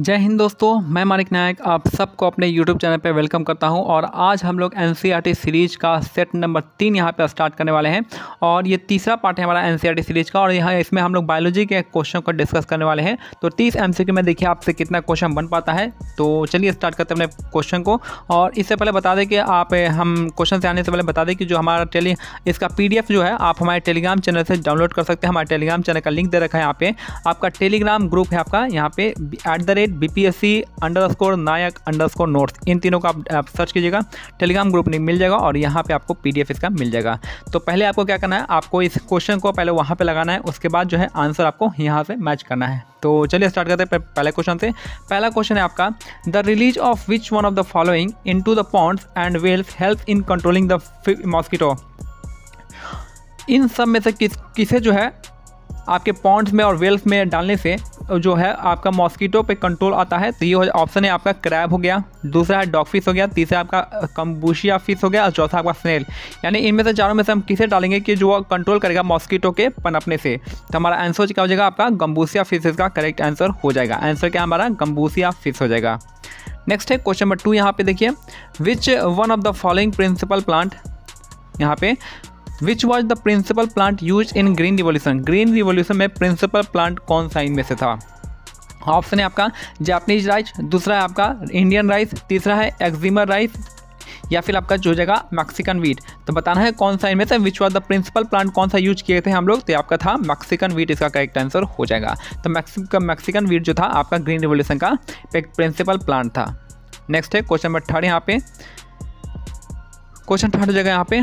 जय हिंद दोस्तों मैं मानिक नायक आप सबको अपने YouTube चैनल पर वेलकम करता हूं और आज हम लोग एन सीरीज़ e का सेट नंबर तीन यहां पर स्टार्ट करने वाले हैं और ये तीसरा पार्ट है हमारा एन सीरीज़ e का और यहाँ इसमें हम लोग बायोलॉजी के क्वेश्चन को डिस्कस करने वाले हैं तो तीस एम में देखिए आपसे कितना क्वेश्चन बन पाता है तो चलिए स्टार्ट करते हैं अपने क्वेश्चन को और इससे पहले बता दें कि आप हम क्वेश्चन से आने से पहले बता दें कि जो हमारा टेली इसका पी जो है आप हमारे टेलीग्राम चैनल से डाउनलोड कर सकते हैं हमारे टेलीग्राम चैनल का लिंक दे रखा है यहाँ पे आपका टेलीग्राम ग्रुप है आपका यहाँ पे at the rate at B P S C underscore Nayak underscore notes इन तीनों का आप, सर्च कीजिएगा टेलीग्राम ग्रुप नहीं मिल जाएगा और यहाँ पे आपको पी डी एफ इसका मिल जाएगा तो पहले आपको क्या करना है आपको इस क्वेश्चन को पहले वहाँ पे लगाना है उसके बाद जो है आंसर आपको यहाँ से मैच करना है तो चलिए स्टार्ट करते हैं पहले क्वेश्चन से पहला क्वेश्चन है आपका the release of which one of the following into the ponds and wells help in controlling the mosquito इन सब में से किस किसे जो है आपके पॉन्ड्स में और वेल्स में डालने से जो है आपका मॉस्किटो पे कंट्रोल आता है तो ये ऑप्शन है आपका क्रैब हो गया दूसरा है डॉग फिश हो गया तीसरा आपका कम्बूशिया फिश हो गया और चौथा आपका स्नेल यानी इनमें से चारों में से हम किसे डालेंगे कि जो कंट्रोल करेगा मॉस्किटो के पनपने से तो हमारा आंसर क्या हो जाएगा आपका गम्बूसिया फिश का करेक्ट आंसर हो जाएगा आंसर क्या हमारा गम्बूसिया फिश हो जाएगा नेक्स्ट है क्वेश्चन नंबर टू यहाँ पे देखिए which one of the following principal plant यहाँ पे which was the principal plant use in green revolution green revolution में प्रिंसिपल प्लांट कौन सा इनमें से था ऑप्शन है आपका जापानीज राइस दूसरा है आपका इंडियन राइस तीसरा है एक्जिमर राइस या फिर आपका जो हो जाएगा मैक्सिकन वीट तो बताना है कौन सा इनमें से which was the principal plant कौन सा यूज किए थे हम लोग तो आपका था मैक्सिकन वीट इसका करेक्ट आंसर हो जाएगा तो मैक्सिकन मैक्सिकन वीट जो था आपका ग्रीन रिवोल्यूशन का एक प्रिंसिपल प्लांट था नेक्स्ट है क्वेश्चन नंबर थर्ड यहाँ पे क्वेश्चन थर्ड जगह यहाँ पे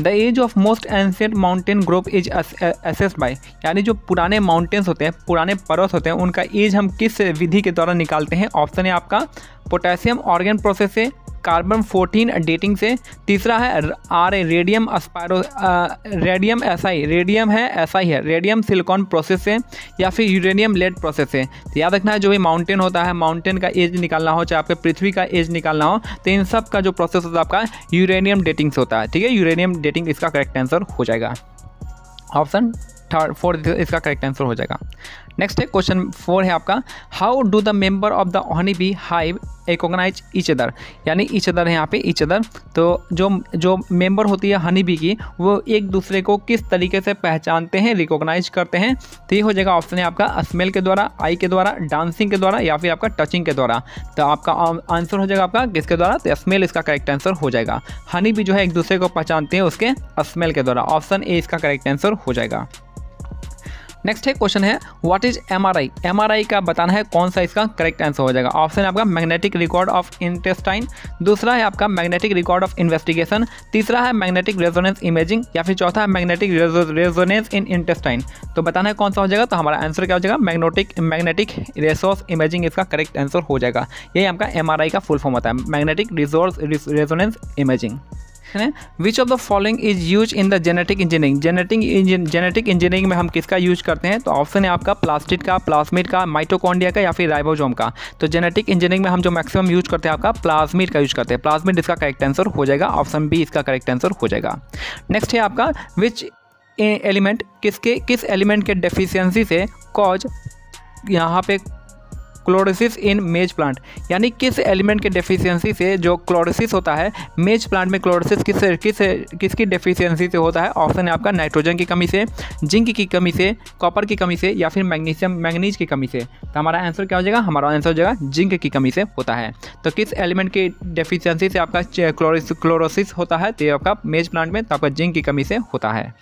the age of most ancient mountain group is assessed by यानी जो पुराने माउंटेन्स होते हैं पुराने पर्वत होते हैं उनका एज हम किस विधि के द्वारा निकालते हैं ऑप्शन है आपका पोटेशियम ऑर्गेन प्रोसेस से कार्बन 14 डेटिंग से तीसरा है आर ए रेडियम अस्पायरो रेडियम एस आई रेडियम है एस आई है रेडियम सिलिकॉन प्रोसेस से या फिर यूरेनियम लेड प्रोसेस से तो याद रखना है जो भी माउंटेन होता है माउंटेन का एज निकालना हो चाहे आपके पृथ्वी का एज निकालना हो तो इन सब का जो प्रोसेस होता है आपका यूरेनियम डेटिंग से होता है ठीक है यूरेनियम डेटिंग इसका करेक्ट आंसर हो जाएगा ऑप्शन थर्ड फोर्थ इसका करेक्ट आंसर हो जाएगा नेक्स्ट है क्वेश्चन फोर है आपका how do the member of the honey bee hive recognise each other यानी इच अदर है यहाँ पे इच अदर तो जो जो मेंबर होती है हनी बी की वो एक दूसरे को किस तरीके से पहचानते हैं रिकोगनाइज करते हैं तो ये हो जाएगा ऑप्शन है आपका स्मेल के द्वारा आई के द्वारा डांसिंग के द्वारा या फिर आपका टचिंग के द्वारा तो आपका आंसर हो जाएगा आपका किसके द्वारा तो स्मेल इसका करेक्ट आंसर हो जाएगा हनी बी जो है एक दूसरे को पहचानते हैं उसके स्मेल के द्वारा ऑप्शन ए इसका करेक्ट आंसर हो जाएगा नेक्स्ट है क्वेश्चन है व्हाट इज एमआरआई एमआरआई का बताना है कौन सा इसका करेक्ट आंसर हो जाएगा ऑप्शन है आपका मैग्नेटिक रिकॉर्ड ऑफ इंटेस्टाइन दूसरा है आपका मैग्नेटिक रिकॉर्ड ऑफ इन्वेस्टिगेशन तीसरा है मैग्नेटिक रेजोनेंस इमेजिंग या फिर चौथा है मैग्नेटिक रेजोनेंस इन इंटेस्टाइन तो बताना है कौन सा हो जाएगा तो हमारा आंसर क्या हो जाएगा मैग्नोटिक मैग्नेटिक रेसोर्स इमेजिंग इसका करेक्ट आंसर हो जाएगा यही आपका एम का फुल फॉर्म होता है magnetic resource resonance imaging next which of the following is use in the genetic engineering genetic genetic engineering में हम किसका यूज करते हैं तो ऑप्शन है आपका प्लास्टिक का प्लास्मिड का माइटोकॉन्डिया का या फिर राइबोजोम का तो जेनेटिक इंजीनियरिंग में हम जो मैक्सिमम यूज करते हैं आपका प्लाज्मिड का यूज करते हैं प्लाज्मिड इसका करेक्ट आंसर हो जाएगा ऑप्शन बी इसका करेक्ट आंसर हो जाएगा नेक्स्ट है आपका विच एलिमेंट किसके किस एलिमेंट के डेफिशिएंसी से कॉज यहाँ पे क्लोरोसिस इन मेज प्लांट यानी किस एलिमेंट के डेफिशिएंसी से जो क्लोरोसिस होता है मेज प्लांट में क्लोरोसिस किस किस किसकी डेफिशिएंसी से होता है ऑप्शन है आपका नाइट्रोजन की कमी से जिंक की कमी से कॉपर की कमी से या फिर मैग्नीशियम मैग्नीज की कमी से तो हमारा आंसर क्या हो जाएगा हमारा आंसर हो जाएगा जिंक की कमी से होता है तो किस एलिमेंट की डेफिशियंसी से आपका क्लोरोसिस होता है तो आपका मेज प्लांट में तो आपका जिंक की कमी से होता है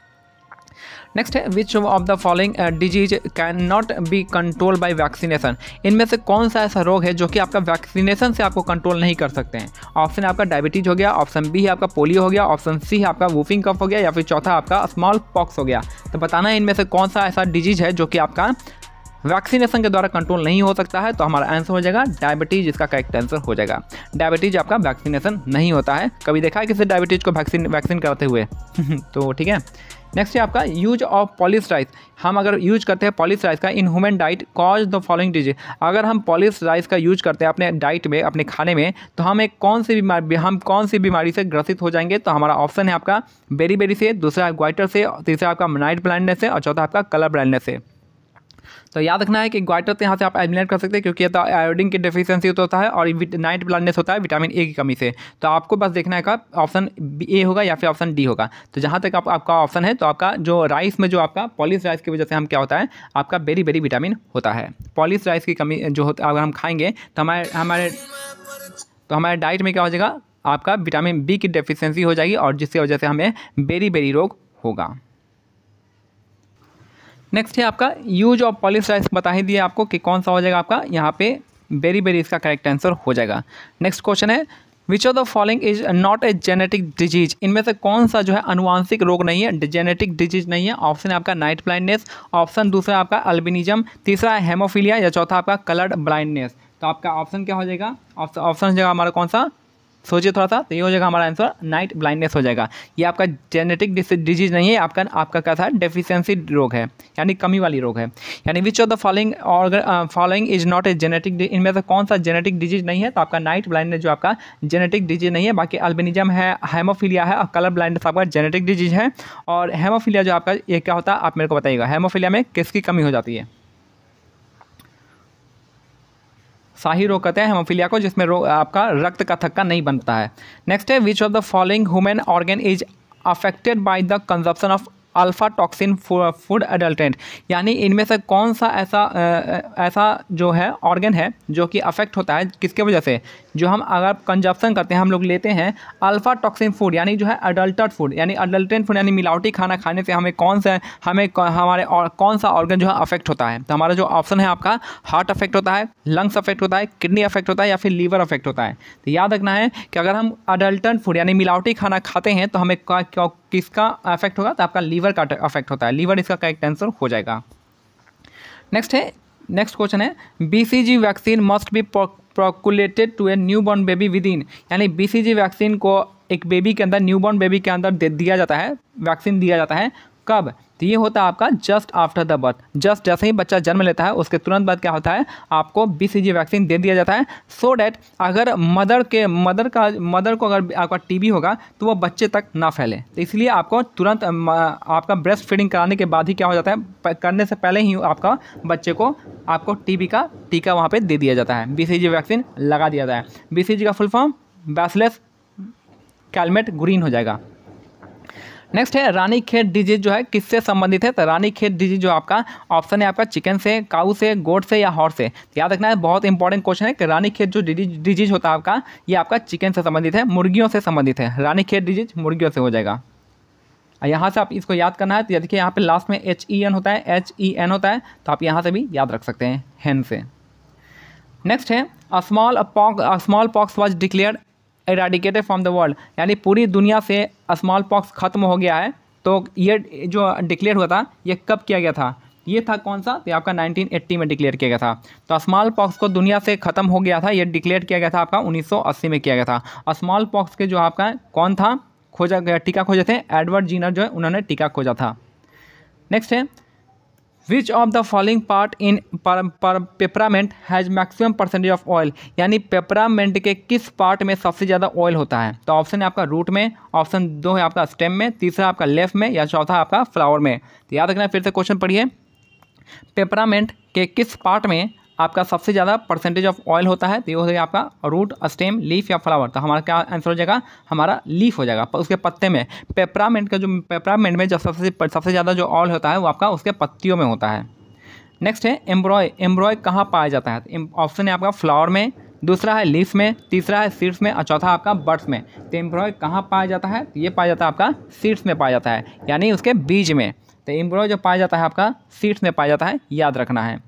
नेक्स्ट है which of the following disease can not be control by vaccination इनमें से कौन सा ऐसा रोग है जो कि आपका वैक्सीनेशन से आपको कंट्रोल नहीं कर सकते हैं ऑप्शन आपका डायबिटीज हो गया ऑप्शन बी है आपका पोलियो हो गया ऑप्शन सी है आपका वूफिंग कफ हो गया या फिर चौथा आपका स्मॉल पॉक्स हो गया तो बताना है इनमें से कौन सा ऐसा डिजीज है जो कि आपका वैक्सीनेशन के द्वारा कंट्रोल नहीं हो सकता है तो हमारा आंसर हो जाएगा डायबिटीज इसका करेक्ट आंसर हो जाएगा डायबिटीज आपका वैक्सीनेशन नहीं होता है कभी देखा है किसी डायबिटीज को वैक्सीन वैक्सीन करते हुए तो ठीक है नेक्स्ट है आपका यूज ऑफ राइस हम अगर यूज करते हैं पॉलिस राइस का in human diet cause the following disease अगर हम पॉलिस राइस का यूज करते हैं अपने डाइट में अपने खाने में तो हम एक कौन सी बीमारी हम कौन सी बीमारी से ग्रसित हो जाएंगे तो हमारा ऑप्शन है आपका बेरी बेरी से दूसरा ग्वाइटर से तीसरा आपका नाइट ब्लाइंडनेस है और चौथा आपका कलर ब्लाइंडनेस है तो याद रखना है कि ग्वाइटर तो यहाँ से आप एलिमिनेट कर सकते हैं क्योंकि तो आयोडीन की डिफिशियंसी होता है और नाइट ब्लाइंडनेस होता है विटामिन ए की कमी से तो आपको बस देखना है का ऑप्शन ए होगा या फिर ऑप्शन डी होगा तो जहाँ तक आप, आपका ऑप्शन है तो आपका जो राइस में जो आपका पॉलिस राइस की वजह से हम क्या होता है आपका बेरी बेरी विटामिन होता है पॉलिस राइस की कमी जो होता अगर हम खाएंगे तो हमारे हमारे तो हमारे डाइट में क्या हो जाएगा आपका विटामिन बी की डिफिशियंसी हो जाएगी और जिसकी वजह से हमें बेरी बेरी रोग होगा नेक्स्ट है आपका यूज ऑफ राइस बता ही दिया आपको कि कौन सा हो जाएगा आपका यहाँ पे बेरी बेरी इसका करेक्ट आंसर हो जाएगा नेक्स्ट क्वेश्चन है which of the following is not a genetic disease इनमें से कौन सा जो है अनुवांशिक रोग नहीं है जेनेटिक डिजीज नहीं है ऑप्शन है आपका नाइट ब्लाइंडनेस ऑप्शन दूसरा आपका अल्बिनिजम तीसरा है हेमोफीलिया या चौथा आपका कलर्ड ब्लाइंडनेस तो आपका ऑप्शन क्या हो जाएगा ऑप्शन हो जाएगा हमारा कौन सा सोचिए थोड़ा सा तो ये हो जाएगा हमारा आंसर नाइट ब्लाइंडनेस हो जाएगा ये आपका जेनेटिक डिजीज नहीं है आपका आपका क्या था डेफिशिएंसी रोग है यानी कमी वाली रोग है यानी विच ऑफ द फॉलोइंग और following is not a genetic इनमें से कौन सा जेनेटिक डिजीज नहीं है तो आपका नाइट ब्लाइंडनेस जो आपका जेनेटिक डिजीज नहीं है बाकी अल्बिनिज्म है हेमोफीलिया है और कलर ब्लाइंडनेस आपका जेनेटिक डिजीज है और हेमोफीलिया जो आपका ये क्या होता है आप मेरे को बताइएगा हेमोफीलिया में किसकी कमी हो जाती है शाही रोग कहते हैं हेमोफीलिया को जिसमें रोग आपका रक्त का थक्का नहीं बनता है नेक्स्ट है which of the following human organ is affected by the consumption of alpha toxin food adulterant यानी इनमें से कौन सा ऐसा ऐसा जो है ऑर्गन है जो कि अफेक्ट होता है किसके वजह से जो हम अगर कंजप्शन करते हैं हम लोग लेते हैं अल्फ़ा टॉक्सिन फूड यानी जो है अडल्टर फूड यानी अडल्टेन फूड यानी मिलावटी खाना खाने से हमें कौन सा हमें हमारे और, कौन सा ऑर्गन जो है अफेक्ट होता है तो हमारा जो ऑप्शन है आपका हार्ट अफेक्ट होता है लंग्स अफेक्ट होता है किडनी अफेक्ट होता है या फिर लीवर अफेक्ट होता है तो याद रखना है कि अगर हम अडल्टन फूड यानी मिलावटी खाना खाते हैं तो हमें किसका अफेक्ट होगा तो आपका लीवर का अफेक्ट होता है लीवर इसका करेक्ट आंसर हो जाएगा नेक्स्ट है नेक्स्ट क्वेश्चन है BCG vaccine must be inoculated to a newborn baby within यानी बीसीजी वैक्सीन को एक बेबी के अंदर न्यू बॉर्न बेबी के अंदर दिया जाता है वैक्सीन दिया जाता है कब तो ये होता है आपका just after the birth just जैसे ही बच्चा जन्म लेता है उसके तुरंत बाद क्या होता है आपको बी वैक्सीन दे दिया जाता है सो so डैट अगर मदर के मदर का मदर को अगर आपका टीबी होगा तो वो बच्चे तक ना फैले तो इसलिए आपको तुरंत आपका ब्रेस्ट फीडिंग कराने के बाद ही क्या हो जाता है करने से पहले ही आपका बच्चे को आपको टी का टीका वहाँ पर दे दिया जाता है बी वैक्सीन लगा दिया जाता है बी का full form bacillus Calmette Guerin हो जाएगा नेक्स्ट है रानी खेत डिजीज जो है किससे संबंधित है तो रानी खेत डिजीज जो आपका ऑप्शन है आपका चिकन से काऊ से गोट से या हॉर्स से तो याद रखना है बहुत इंपॉर्टेंट क्वेश्चन है कि रानी खेत जो डिजीज होता है आपका ये आपका चिकन से संबंधित है मुर्गियों से संबंधित है रानी खेत डिजीज मुर्गियों से हो जाएगा यहाँ से आप इसको याद करना है तो देखिए यहाँ पे लास्ट में एच ई एन होता है एच ई एन होता है तो आप यहाँ से भी याद रख सकते हैं हैन से नेक्स्ट है smallpox smallpox was declare eradicated from the world यानी पूरी दुनिया से स्मॉल पॉक्स खत्म हो गया है तो ये जो डिक्लेयर हुआ था ये कब किया गया था ये था कौन सा तो आपका 1980 में डिक्लेयर किया गया था तो स्मॉल पॉक्स को दुनिया से ख़त्म हो गया था ये डिक्लेयर किया गया था आपका 1980 में किया गया था स्मॉल पॉक्स के जो आपका कौन था खोजा गया टीका खोजे थे एडवर्ड जीनर जो है उन्होंने टीका खोजा था नेक्स्ट है which of the following part in peppermint has maximum percentage of oil यानी पेपरामेंट के किस पार्ट में सबसे ज़्यादा ऑयल होता है तो ऑप्शन है आपका रूट में ऑप्शन दो है आपका स्टेम में तीसरा आपका लेफ्ट में या चौथा आपका फ्लावर में तो याद रखना फिर से क्वेश्चन पढ़िए पेपरामेंट के किस पार्ट में आपका सबसे ज़्यादा परसेंटेज ऑफ ऑयल होता है तो ये हो जाएगा आपका रूट स्टेम लीफ या फ्लावर तो हमारा क्या आंसर हो जाएगा हमारा लीफ हो जाएगा उसके पत्ते में पेपरामेंट का जो पेपरामेंट में जो सबसे सबसे ज़्यादा जो ऑयल होता है वो आपका उसके पत्तियों में होता है नेक्स्ट है एम्ब्रॉय एम्ब्रॉय कहाँ पाया जाता है ऑप्शन तो है आपका फ्लावर में दूसरा है लीफ में तीसरा है सीड्स में और चौथा आपका बर्ड्स में तो एम्ब्रॉय कहाँ पाया जाता है तो ये पाया जाता है आपका सीड्स में पाया जाता है यानी उसके बीज में तो एम्ब्रो जो पाया जाता है आपका सीड्स में पाया जाता है याद रखना है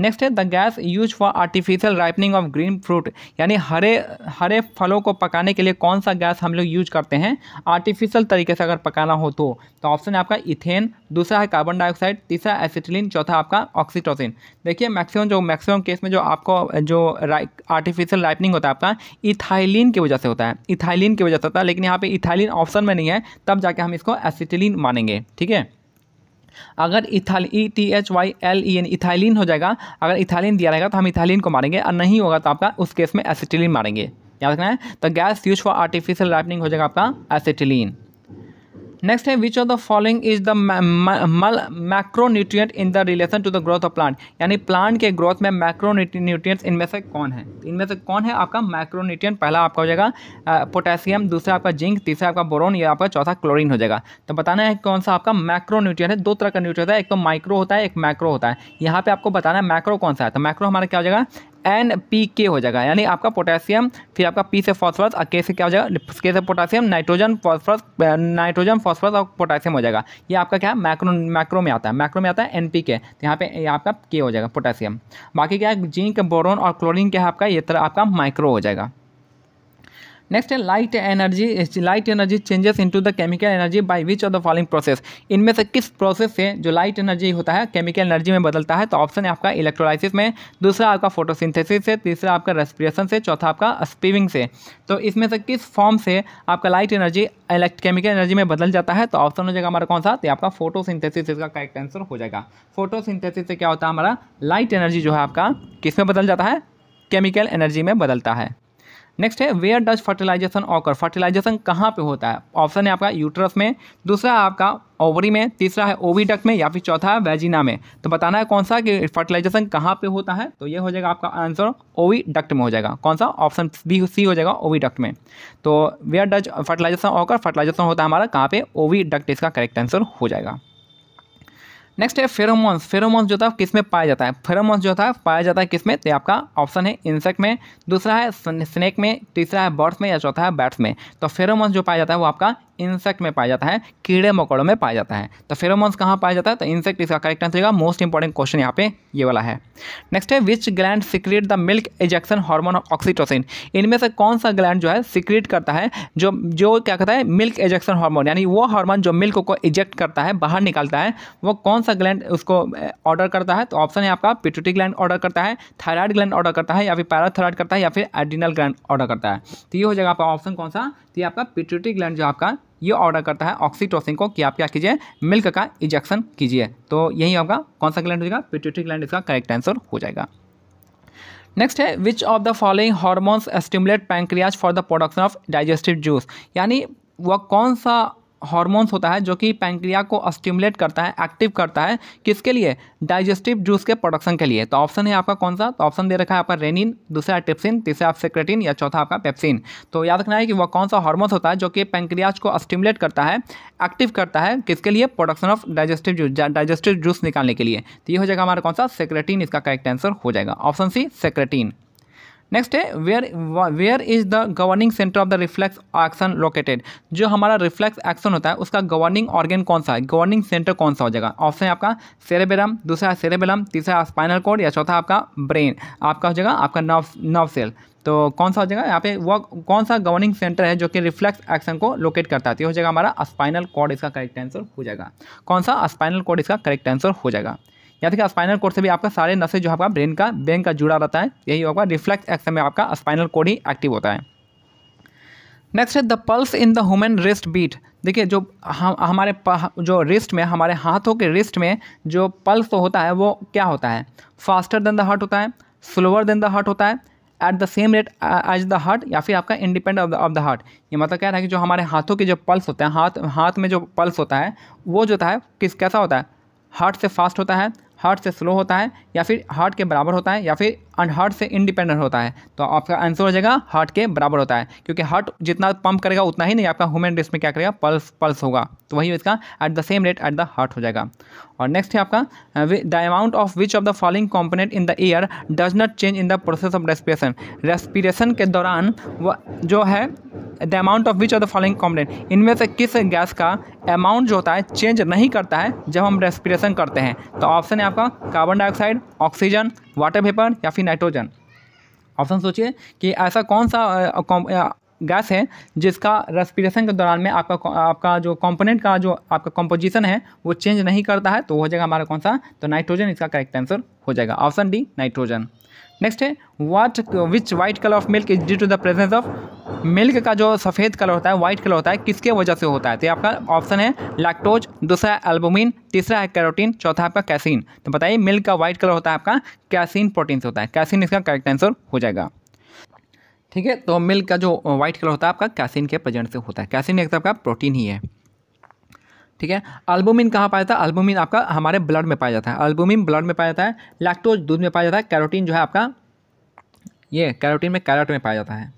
नेक्स्ट है the gas use for artificial ripening of green fruit यानी हरे हरे फलों को पकाने के लिए कौन सा गैस हम लोग यूज करते हैं आर्टिफिशियल तरीके से अगर पकाना हो तो तो ऑप्शन है आपका इथेन दूसरा है कार्बन डाइऑक्साइड तीसरा एसिटिलिन चौथा आपका ऑक्सीटोसिन देखिए मैक्सिमम जो मैक्सिमम केस में जो आपको जो आर्टिफिशियल राइपनिंग होता है आपका इथाइलिन की वजह से होता है इथाइलिन की वजह से होता है लेकिन यहाँ पर इथाइलिन ऑप्शन में नहीं है तब जाके हम इसको एसिटिलिन मानेंगे ठीक है अगर इथाल E e T H Y L E e N ethylene हो जाएगा अगर इथाइलिन दिया रहेगा तो हम इथाइलिन को मारेंगे और नहीं होगा तो आपका उस केस में एसिटिलिन मारेंगे याद रखना है तो gas use for artificial ripening हो जाएगा आपका एसिटिलिन नेक्स्ट है which of the following is the मल nutrient in the relation to the growth of plant यानी प्लांट के ग्रोथ में न्यूट्रिय इनमें से कौन है इनमें से कौन है आपका मैक्रोन्यूट्रिएंट पहला आपका हो जाएगा पोटेशियम दूसरा आपका जिंक तीसरा आपका बोरोन या आपका चौथा क्लोरीन हो जाएगा तो बताना है कौन सा आपका मैक्रोन्यूट्रिएंट है दो तरह का होता है एक तो माइक्रो होता है एक मैक्रो होता है यहाँ पे आपको बताना है मैक्रो कौन सा है तो मैक्रो हमारा क्या हो जाएगा एन पी के हो जाएगा यानी आपका पोटेशियम फिर आपका पी से फॉस्फोरस और के से क्या हो जाएगा के से potassium nitrogen phosphorus nitrogen phosphorus और पोटेशियम हो जाएगा ये आपका क्या है मैक्रो मैक्रो में आता है मैक्रो में आता है एन पी के तो यहाँ पे आपका के हो जाएगा पोटेशियम बाकी क्या है जिंक बोरोन और क्लोरिन क्या है आपका ये तरह आपका माइक्रो हो जाएगा नेक्स्ट है light energy light energy changes into the chemical energy by which of the following process इनमें से किस प्रोसेस से जो लाइट एनर्जी होता है केमिकल एनर्जी में बदलता है तो ऑप्शन है आपका इलेक्ट्रोलाइसिस में दूसरा आपका फोटोसिंथेसिस से तीसरा आपका रेस्पिरेशन से चौथा आपका स्पीविंग से तो इसमें से किस फॉर्म से आपका light energy electrochemical energy में बदल जाता है तो ऑप्शन हो जाएगा हमारा कौन सा तो आपका सिंथेसिस का करेक्ट आंसर हो जाएगा सिंथेसिस से क्या होता है हमारा लाइट एनर्जी जो है आपका किस में बदल जाता है केमिकल एनर्जी में बदलता है नेक्स्ट है where does fertilisation occur fertilisation कहाँ पे होता है ऑप्शन है आपका यूट्रस में दूसरा आपका ओवरी में तीसरा है ओवीडक्ट में या फिर चौथा है वेजिना में तो बताना है कौन सा कि फर्टिलाइजेशन कहाँ पे होता है तो ये हो जाएगा आपका आंसर ओवीडक्ट में हो जाएगा कौन सा ऑप्शन बी सी हो जाएगा ओवीडक्ट में तो where does fertilisation occur fertilisation होता है हमारा कहाँ पे ओवीडक्ट इसका करेक्ट आंसर हो जाएगा नेक्स्ट है फेरोमोन्स फेरोमोन्स जो था किस में पाया जाता है फेरोमोन्स जो था पाया जाता है किस में तो आपका ऑप्शन है इंसेक्ट में दूसरा है स्नेक में तीसरा है बर्ड्स में या चौथा है बैट्स में तो फेरोमोन्स जो पाया जाता है वो आपका इंसेक्ट में पाया जाता है कीड़े मकोड़ों में पाया जाता है तो फेरोमोन्स कहाँ पाया जाता है तो इंसेक्ट इसका करेक्ट आंसर होगा मोस्ट इंपॉर्टेंट क्वेश्चन यहाँ पे ये वाला है नेक्स्ट है which gland secrete the milk ejection hormone of oxytocin इनमें से कौन सा ग्लैंड जो है सिक्रेट करता है जो जो क्या कहता है मिल्क एजेक्शन हार्मोन यानी वो हार्मोन जो मिल्क को इजेक्ट करता है बाहर निकालता है वो कौन सा ग्लैंड उसको ऑर्डर करता है तो ऑप्शन है आपका पिट्यूटरी ग्लैंड ऑर्डर करता है थायराइड ग्लैंड ऑर्डर करता है या फिर पैराथायराइड करता है या फिर एड्रिनल ग्लैंड ऑर्डर करता है तो ये हो जाएगा आपका ऑप्शन कौन सा तो ये आपका पिट्यूटरी ग्लैंड जो आपका ये ऑर्डर करता है ऑक्सीटोसिन को कि आप क्या कीजिए मिल्क का इजेक्शन कीजिए तो यही होगा कौन सा ग्लैंड होगा जाएगा पिट्यूटरी ग्लैंड इसका करेक्ट आंसर हो जाएगा नेक्स्ट है which of the following hormones stimulate pancreas for the production of digestive juice यानी वह कौन सा हॉर्मोन्स होता है जो कि पैंक्रिया को स्टिमुलेट करता है एक्टिव करता है किसके लिए डाइजेस्टिव जूस के प्रोडक्शन के लिए तो ऑप्शन है आपका कौन सा तो ऑप्शन दे रखा है आपका रेनिन दूसरा टिप्सिन तीसरा आप सेक्रेटिन या चौथा आपका पेप्सिन तो याद रखना है कि वह कौन सा हॉर्मोन्स होता है जो कि पैंक्रियाज को स्टिमुलेट करता है एक्टिव करता है किसके लिए production of digestive juice digestive juice निकालने के लिए तो ये हो जाएगा हमारा कौन सा सेक्रेटिन इसका करेक्ट आंसर हो जाएगा ऑप्शन सी सेक्रेटिन नेक्स्ट है where where is the governing centre of the reflex action located जो हमारा रिफ्लेक्स एक्शन होता है उसका गवर्निंग ऑर्गेन कौन सा है गवर्निंग सेंटर कौन सा हो जाएगा ऑप्शन है आपका सेरेबेलम दूसरा सेरेबेलम तीसरा स्पाइनल कोड या चौथा आपका ब्रेन आपका हो जाएगा आपका नर्व नर्व सेल तो कौन सा हो जाएगा यहाँ पे वह कौन सा गवर्निंग सेंटर है जो कि रिफ्लेक्स एक्शन को लोकेट करता है तो हो जाएगा हमारा स्पाइनल कॉर्ड इसका करेक्ट आंसर हो जाएगा कौन सा स्पाइनल कॉर्ड इसका करेक्ट आंसर हो जाएगा या फिर स्पाइनल कोड से भी आपका सारे नशे जो आपका ब्रेन का ब्रेन का जुड़ा रहता है यही होगा रिफ्लेक्स एक्शन में आपका स्पाइनल कोड ही एक्टिव होता है नेक्स्ट है the pulse in the human wrist beat देखिए जो हम हमारे जो रिस्ट में हमारे हाथों के रिस्ट में जो पल्स तो होता है वो क्या होता है फास्टर देन द हार्ट होता है स्लोअर देन द हार्ट होता है at the same rate as the heart या फिर आपका independent of the of the heart ये मतलब क्या रहा है कि जो हमारे हाथों के जो पल्स होते हैं हाथ हाथ में जो पल्स होता है वो जो होता है किस कैसा होता है हार्ट से फास्ट होता है हार्ट से स्लो होता है या फिर हार्ट के बराबर होता है या फिर हार्ट से इंडिपेंडेंट होता है तो आपका आंसर हो जाएगा हार्ट के बराबर होता है क्योंकि हार्ट जितना पंप करेगा उतना ही नहीं आपका ह्यूमन रेस में क्या करेगा पल्स पल्स होगा तो वही इसका at the same rate at the heart हो जाएगा और नेक्स्ट है आपका the amount of which of the following component in the air does not change in the process of respiration respiration के दौरान वह जो है the amount of which of the following component इनमें से किस गैस का अमाउंट जो होता है चेंज नहीं करता है जब हम रेस्पिरेशन करते हैं तो ऑप्शन है आपका carbon dioxide oxygen water vapour या फिर नाइट्रोजन ऑप्शन सोचिए कि ऐसा कौन सा गैस है जिसका रेस्पिरेशन के दौरान में आपका आपका जो कंपोनेंट का जो आपका कंपोजिशन है वो चेंज नहीं करता है तो हो जाएगा हमारा कौन सा तो नाइट्रोजन इसका करेक्ट आंसर हो जाएगा ऑप्शन डी नाइट्रोजन नेक्स्ट है what which white colour of milk is due to the presence of milk का जो सफ़ेद कलर होता है वाइट कलर होता है किसके वजह से होता है तो आपका ऑप्शन है लैक्टोज दूसरा है एल्बोमिन तीसरा है कैरोटीन चौथा आपका कैसिन तो बताइए मिल्क का वाइट कलर होता है आपका कैसिन प्रोटीन से होता है कैसिन इसका करेक्ट आंसर हो जाएगा ठीक है तो मिल्क का जो वाइट कलर होता है आपका कैसिन के प्रेजेंट से होता है कैसिन एक तरह का प्रोटीन ही है ठीक है अल्बुमिन कहाँ पाया जाता है अल्बुमिन आपका हमारे ब्लड में पाया जाता है अल्बुमिन ब्लड में पाया जाता है लैक्टोज दूध में पाया जाता है कैरोटीन जो है आपका ये कैरोटीन में कैरोट में पाया जाता है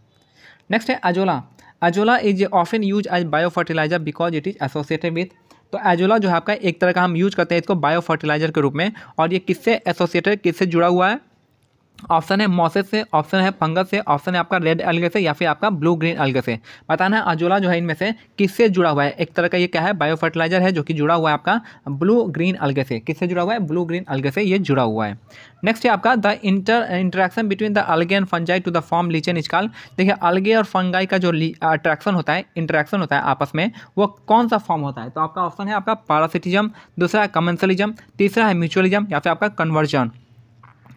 नेक्स्ट है azolla azolla is often use as bio fertiliser because it is associated with तो एजोला जो है आपका एक तरह का हम यूज करते हैं इसको बायो फर्टिलाइजर के रूप में और ये किससे एसोसिएटेड किससे जुड़ा हुआ है ऑप्शन है मॉसेस से ऑप्शन है फंगस से ऑप्शन है आपका रेड अलगे से या फिर आपका ब्लू ग्रीन अलग से बताना है अजोला जो है इनमें से किससे जुड़ा हुआ है एक तरह का ये क्या है बायो फर्टिलाइजर है जो कि जुड़ा हुआ है आपका ब्लू ग्रीन अलगे से किससे जुड़ा हुआ है ब्लू ग्रीन अलगे से ये जुड़ा हुआ है नेक्स्ट है आपका the inter interaction between the algae and fungi to the form lichen is called देखिए अलगे और फंगाई का जो अट्रैक्शन होता है इंट्रैक्शन होता है आपस में वो कौन सा फॉर्म होता है तो आपका ऑप्शन है आपका पारासिटिजम दूसरा है कमेंसलिज्म तीसरा है म्यूचुअलिज्म या फिर आपका कन्वर्जन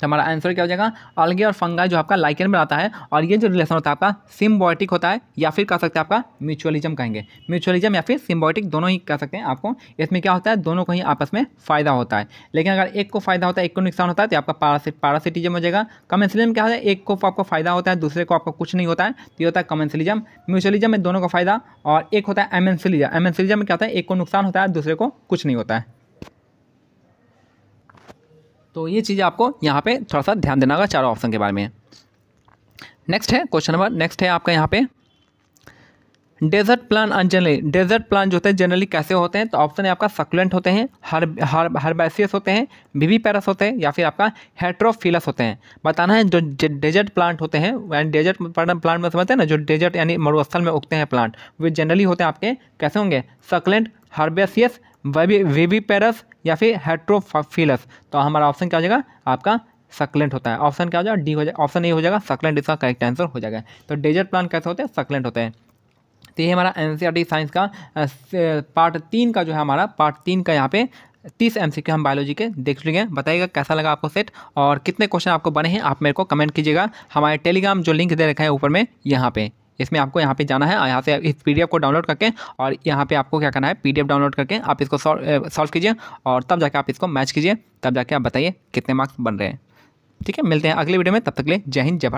तो हमारा आंसर क्या हो जाएगा अलगे और फंगा जो आपका में बनाता है और ये जो रिलेशन होता है आपका सिम्बॉयटिक होता है या फिर कह सकते हैं आपका म्यूचुअलिज्म कहेंगे म्यूचुअलिज्म या फिर सिम्बॉयटिक दोनों ही कह सकते हैं आपको इसमें क्या होता है दोनों को ही आपस में फ़ायदा होता है लेकिन अगर एक को फायदा होता है एक को नुकसान होता है तो आपका पारासिट पारासिटिज्म हो जाएगा कमेंसिलिजम क्या होता है एक को आपको फ़ायदा होता है दूसरे को आपको कुछ नहीं होता है तो ये होता है कमेंसिलिजम म्यूचुअलिज्म में दोनों का फ़ायदा और एक होता है एमेंसिलिजम एमेंसलिज्म में क्या होता है एक को नुकसान होता है दूसरे को कुछ नहीं होता है तो ये चीज़ आपको यहाँ पे थोड़ा सा ध्यान देना होगा चारों ऑप्शन के बारे में नेक्स्ट है क्वेश्चन नंबर नेक्स्ट है आपका यहाँ पे desert plant generally desert plant जो होते हैं जनरली कैसे होते हैं तो ऑप्शन है आपका सकुलेंट होते हैं हर हर हर्बैसियस होते हैं बीबी पैरस होते हैं या फिर आपका हेट्रोफिलस होते हैं बताना है जो डेजर्ट प्लांट होते हैं डेजर्ट प्लांट में समझते हैं ना जो डेजर्ट यानी मरुस्थल में उगते हैं प्लांट वे जनरली होते हैं आपके कैसे होंगे सक्लेंट हर्बेसियस वेबी वेबी पैरस या फिर हेट्रोफिलस तो हमारा ऑप्शन क्या हो जाएगा आपका सकलेंट होता है ऑप्शन क्या हो जाएगा डी हो जाएगा ऑप्शन ए हो जाएगा सकलेंट इसका करेक्ट आंसर हो जाएगा तो डेजर्ट प्लान कैसे होते हैं सकलेंट होते हैं तो ये हमारा एन साइंस e का पार्ट तीन का जो है हमारा पार्ट तीन का यहाँ पे तीस एम हम बायोलॉजी के देख लेंगे बताइएगा कैसा लगा आपको सेट और कितने क्वेश्चन आपको बने हैं आप मेरे को कमेंट कीजिएगा हमारे टेलीग्राम जो लिंक दे रखा है ऊपर में यहाँ पे इसमें आपको यहाँ पे जाना है यहाँ से इस पी को डाउनलोड करके और यहाँ पे आपको क्या करना है पी डाउनलोड करके आप इसको सॉल्व कीजिए और तब जाके आप इसको मैच कीजिए तब जाके आप बताइए कितने मार्क्स बन रहे हैं ठीक है मिलते हैं अगले वीडियो में तब तक ले जय हिंद जय भारत